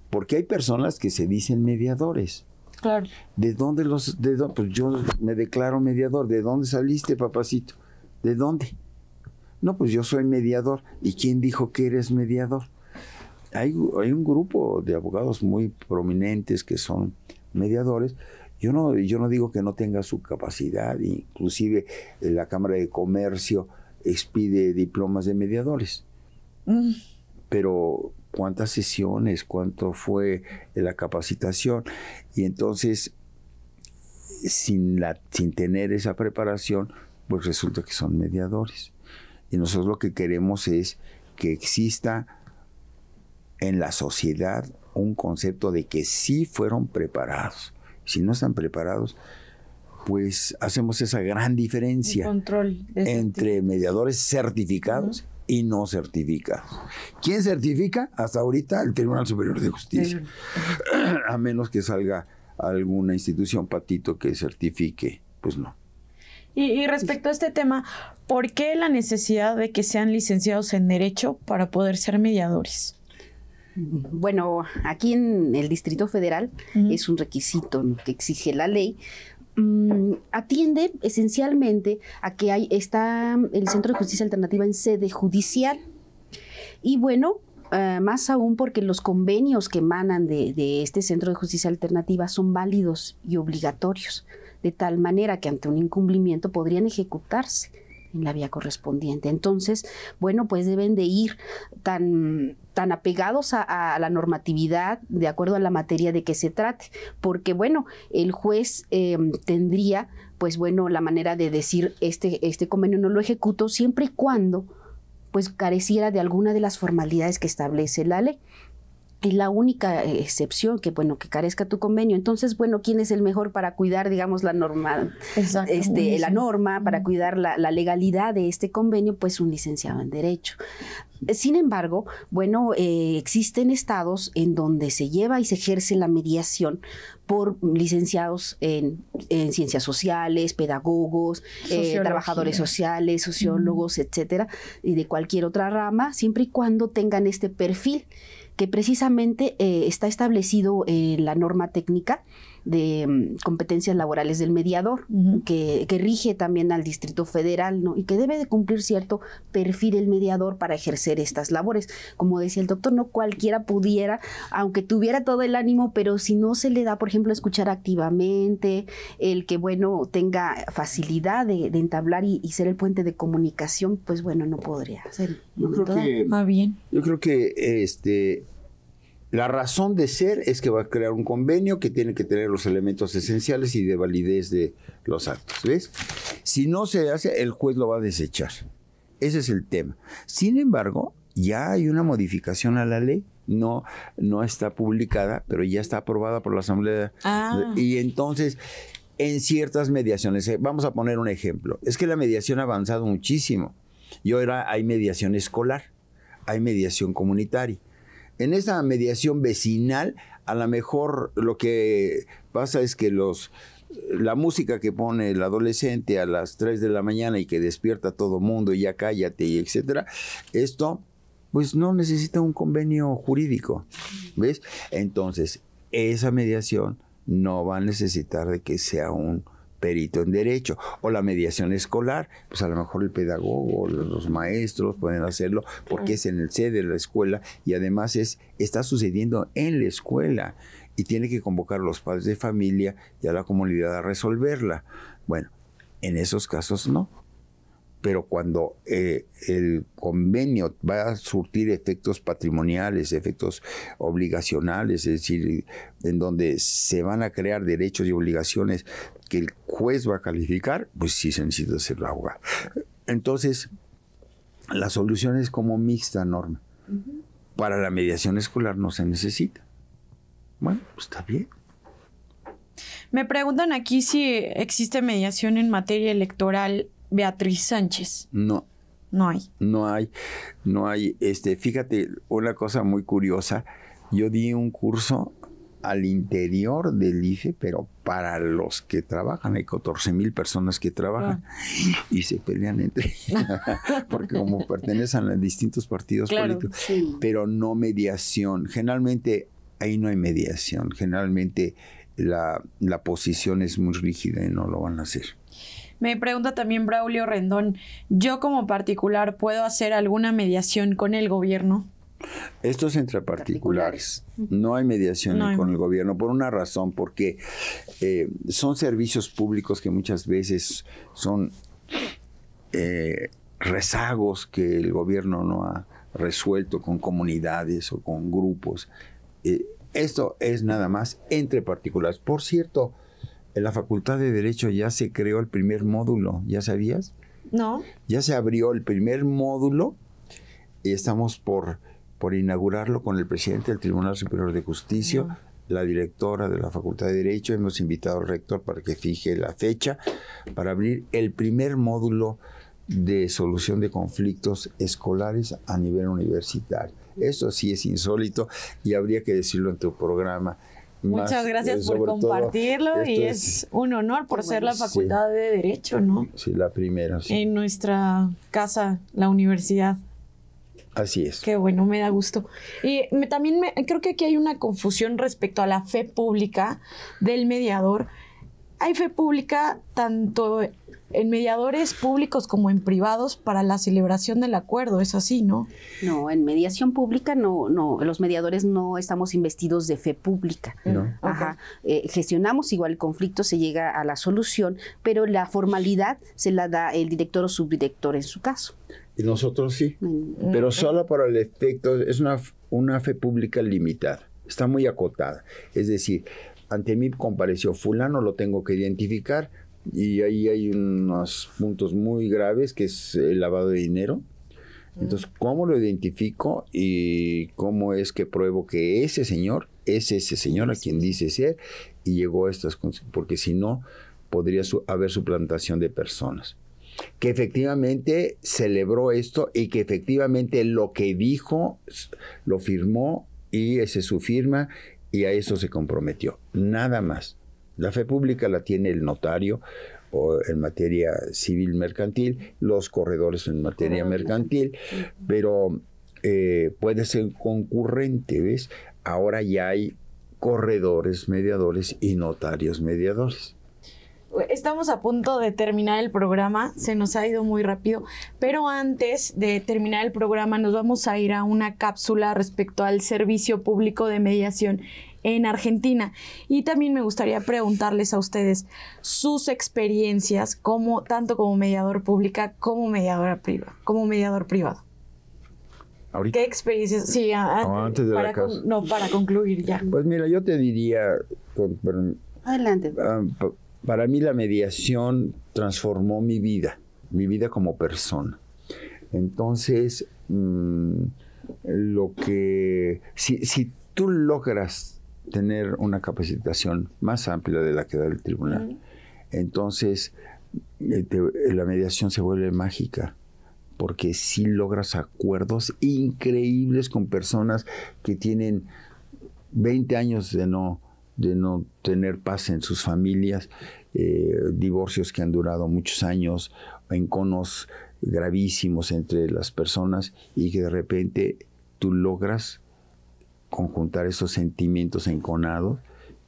porque hay personas que se dicen mediadores. Claro. ¿De dónde los de pues yo me declaro mediador, ¿de dónde saliste, papacito? ¿De dónde? No, pues yo soy mediador. ¿Y quién dijo que eres mediador? hay, un grupo de abogados muy prominentes que son mediadores yo no, yo no digo que no tenga su capacidad, inclusive eh, la Cámara de Comercio expide diplomas de mediadores. Mm. Pero cuántas sesiones, cuánto fue la capacitación. Y entonces, sin, sin tener esa preparación, pues resulta que son mediadores. Y nosotros lo que queremos es que exista en la sociedad un concepto de que sí fueron preparados. Si no están preparados, pues hacemos esa gran diferencia entre mediadores certificados y no certificados. ¿Quién certifica? Hasta ahorita el Tribunal Superior de Justicia, (clears throat) a menos que salga alguna institución patito que certifique, pues no. y, respecto a este tema, ¿por qué la necesidad de que sean licenciados en Derecho para poder ser mediadores? Bueno, aquí en el Distrito Federal es un requisito que exige la ley. Mm, atiende esencialmente a que hay, está mm, el Centro de Justicia Alternativa en sede judicial. Y bueno, eh, más aún porque los convenios que emanan de, este Centro de Justicia Alternativa son válidos y obligatorios, de tal manera que ante un incumplimiento podrían ejecutarse la vía correspondiente. Entonces, bueno, pues deben de ir tan, tan apegados a, la normatividad de acuerdo a la materia de que se trate, porque bueno, el juez em, tendría, pues bueno, la manera de decir este, este convenio no lo ejecuto siempre y cuando pues careciera de alguna de las formalidades que establece la ley es la única eh, excepción que bueno que carezca tu convenio entonces bueno quién es el mejor para cuidar digamos la norma este la norma para cuidar la, legalidad de este convenio pues un licenciado en derecho sin embargo bueno eh, existen estados en donde se lleva y se ejerce la mediación por licenciados en, ciencias sociales pedagogos eh, trabajadores sociales sociólogos etcétera y de cualquier otra rama siempre y cuando tengan este perfil que precisamente eh, está establecido en eh, la norma técnica de mm, competencias laborales del mediador, que, rige también al Distrito Federal, ¿no? Y que debe de cumplir cierto perfil el mediador para ejercer estas labores. Como decía el doctor, no cualquiera pudiera, aunque tuviera todo el ánimo, pero si no se le da, por ejemplo, escuchar activamente, el que, bueno, tenga facilidad de, entablar y, ser el puente de comunicación, pues bueno, no podría ser. Yo creo que... Ah, bien. Yo creo que este la razón de ser es que va a crear un convenio que tiene que tener los elementos esenciales y de validez de los actos. ¿Ves? Si no se hace, el juez lo va a desechar. Ese es el tema. Sin embargo, ya hay una modificación a la ley. No, no está publicada, pero ya está aprobada por la Asamblea. Ah. Y entonces, en ciertas mediaciones, eh, vamos a poner un ejemplo. Es que la mediación ha avanzado muchísimo. Y ahora hay mediación escolar, hay mediación comunitaria en esa mediación vecinal, a lo mejor lo que pasa es que los la música que pone el adolescente a las 3 de la mañana y que despierta a todo mundo y ya cállate y etcétera, esto pues no necesita un convenio jurídico, ¿ves? Entonces, esa mediación no va a necesitar de que sea un perito en derecho. O la mediación escolar, pues a lo mejor el pedagogo, los maestros pueden hacerlo porque es en el sede de la escuela y además es está sucediendo en la escuela y tiene que convocar a los padres de familia y a la comunidad a resolverla. Bueno, en esos casos no pero cuando eh, el convenio va a surtir efectos patrimoniales, efectos obligacionales, es decir, en donde se van a crear derechos y obligaciones que el juez va a calificar, pues sí se necesita ser abogada. Entonces, la solución es como mixta, Norma. Para la mediación escolar no se necesita. Bueno, pues está bien. Me preguntan aquí si existe mediación en materia electoral Beatriz Sánchez. No. No hay. No hay. No hay. Este, fíjate, una cosa muy curiosa. Yo di un curso al interior del IGE pero para los que trabajan, hay 14 mil personas que trabajan ah. y se pelean entre (laughs) porque como pertenecen a distintos partidos políticos, pero no mediación. Generalmente ahí no hay mediación, generalmente la posición es muy rígida y no lo van a hacer. Me pregunta también Braulio Rendón, ¿yo como particular puedo hacer alguna mediación con el gobierno? Esto es entre particulares. No hay mediación con el gobierno por una razón, porque eh, son servicios públicos que muchas veces son eh, rezagos que el gobierno no ha resuelto con comunidades o con grupos. Eh, esto es nada más entre particulares. Por cierto, en la Facultad de Derecho ya se creó el primer módulo, ¿ya sabías? No. Ya se abrió el primer módulo y estamos por, por inaugurarlo con el presidente del Tribunal Superior de Justicia, la directora de la Facultad de Derecho. Hemos invitado al rector para que fije la fecha para abrir el primer módulo de solución de conflictos escolares a nivel universitario. Eso sí es insólito y habría que decirlo en tu programa Muchas gracias eh, por compartirlo y es, un honor por ser la Facultad de Derecho, ¿no? Sí, la primera. Sí. En nuestra casa, la universidad. Así es. Qué bueno, me da gusto. Y me, también creo que aquí hay una confusión respecto a la fe pública del mediador hay fe pública tanto en mediadores públicos como en privados para la celebración del acuerdo, es así, ¿no? No, en mediación pública no, no, los mediadores no estamos investidos de fe pública. No. Ajá. Eh, gestionamos igual el conflicto, se llega a la solución, pero la formalidad se la da el director o subdirector en su caso. Y nosotros sí, mm, pero solo para el efecto, es una, una fe pública limitada, está muy acotada. Es decir, ante mí compareció fulano, lo tengo que identificar y ahí hay unos puntos muy graves que es el lavado de dinero. Entonces, ¿cómo lo identifico y cómo es que pruebo que ese señor es ese señor a quien dice ser y llegó a estas porque si no podría su haber suplantación de personas que efectivamente celebró esto y que efectivamente lo que dijo lo firmó y ese es su firma y a eso se comprometió. Nada más. La fe pública la tiene el notario o en materia civil mercantil, los corredores en materia mercantil, pero eh, puede ser concurrente, ¿ves? Ahora ya hay corredores mediadores y notarios mediadores estamos a punto de terminar el programa, se nos ha ido muy rápido, pero antes de terminar el programa nos vamos a ir a una cápsula respecto al servicio público de mediación en Argentina. Y también me gustaría preguntarles a ustedes sus experiencias como tanto como mediador pública como mediadora privada, como mediador privado. ¿Qué experiencias? Sí, para para concluir ya. Pues mira, yo te diría, Adelante. Ah, para mí la mediación transformó mi vida, mi vida como persona. Entonces, mm, lo que, si, tú logras tener una capacitación más amplia de la que da el tribunal, entonces eh, eh, la mediación se vuelve mágica porque si logras acuerdos increíbles con personas que tienen 20 años de no, de no tener paz en sus familias eh, divorcios que han durado muchos años, enconos gravísimos entre las personas y que de repente tú logras conjuntar esos sentimientos enconados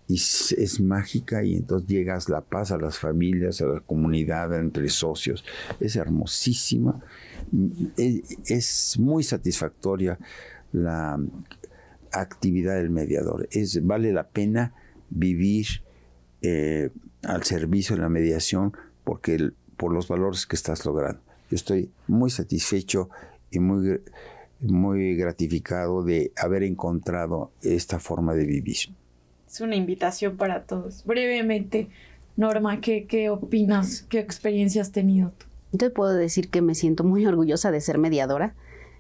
y es, mágica y entonces llegas la paz a las familias, a la comunidad, entre socios. Es hermosísima, mm, eh, es, muy satisfactoria la actividad del mediador. Es, vale la pena vivir eh, al servicio de la mediación porque por los valores que estás logrando. Yo estoy muy satisfecho y muy, muy gratificado de haber encontrado esta forma de vivir. Es una invitación para todos. Brevemente, Norma, ¿qué, qué opinas? ¿Qué experiencia has tenido tú? Yo puedo decir que me siento muy orgullosa de ser mediadora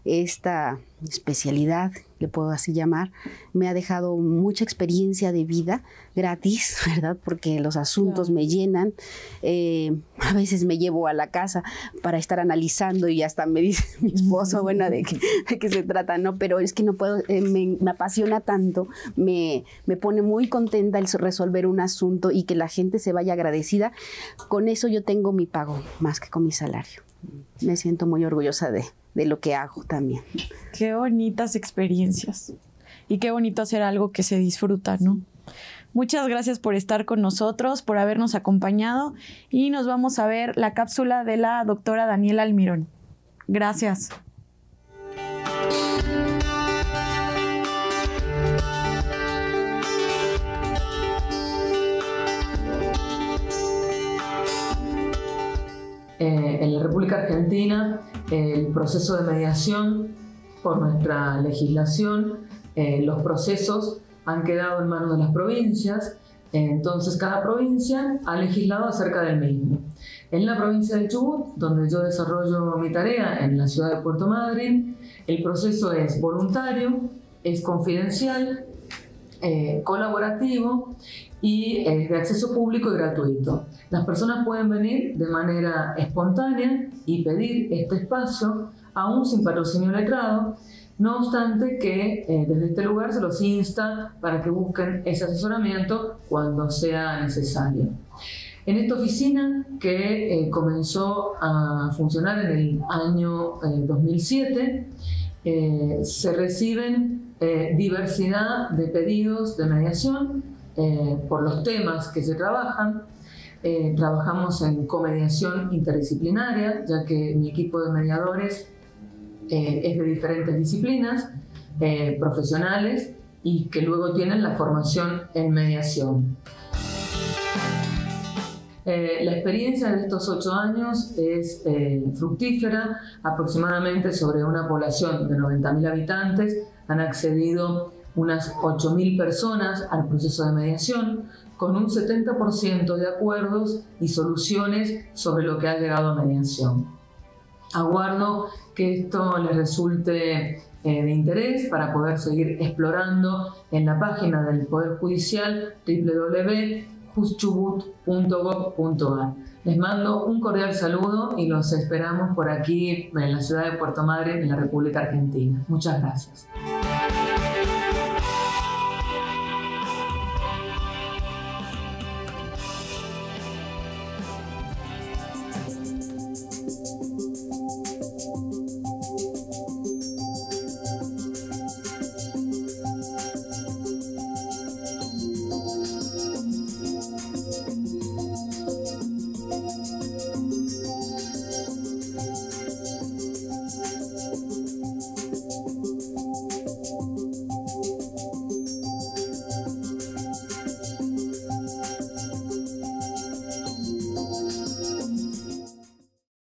esta especialidad, le puedo así llamar, me ha dejado mucha experiencia de vida gratis, (laughs) ¿verdad? Porque los asuntos me llenan. Eh, a veces me llevo a la casa para estar analizando y hasta me dice (laughs) mi esposo, (laughs) bueno, ¿de qué, se trata? No, pero es que no puedo, eh, me, apasiona tanto, me, me pone muy contenta el resolver un asunto y que la gente se vaya agradecida. Con eso yo tengo mi pago más que con mi salario. Me siento muy orgullosa de, de lo que hago también. Qué bonitas experiencias y qué bonito hacer algo que se disfruta, ¿no? Muchas gracias por estar con nosotros, por habernos acompañado y nos vamos a ver la cápsula de la doctora Daniela Almirón. Gracias. Eh, en la República Argentina el proceso de mediación por nuestra legislación, eh, los procesos han quedado en manos de las provincias, eh, entonces cada provincia ha legislado acerca del mismo. En la provincia de Chubut, donde yo desarrollo mi tarea en la ciudad de Puerto Madryn, el proceso es voluntario, es confidencial, eh, colaborativo y es de acceso público y gratuito. Las personas pueden venir de manera espontánea y pedir este espacio, aún sin patrocinio letrado, no obstante que eh, desde este lugar se los insta para que busquen ese asesoramiento cuando sea necesario. En esta oficina que eh, comenzó a funcionar en el año 2007, eh, se reciben diversidad de pedidos de mediación eh, por los temas que se trabajan. Eh, trabajamos en comediación interdisciplinaria, ya que mi equipo de mediadores eh, es de diferentes disciplinas profesionales y que luego tienen la formación en mediación. la experiencia de estos ocho años es fructífera, aproximadamente sobre una población de 90.000 habitantes han accedido unas 8.000 personas al proceso de mediación, con un 70% de acuerdos y soluciones sobre lo que ha llegado a mediación. Aguardo que esto les resulte eh, de interés para poder seguir explorando en la página del Poder Judicial www.justchubut.gov.ar. Les mando un cordial saludo y los esperamos por aquí en la ciudad de Puerto Madre, en la República Argentina. Muchas gracias.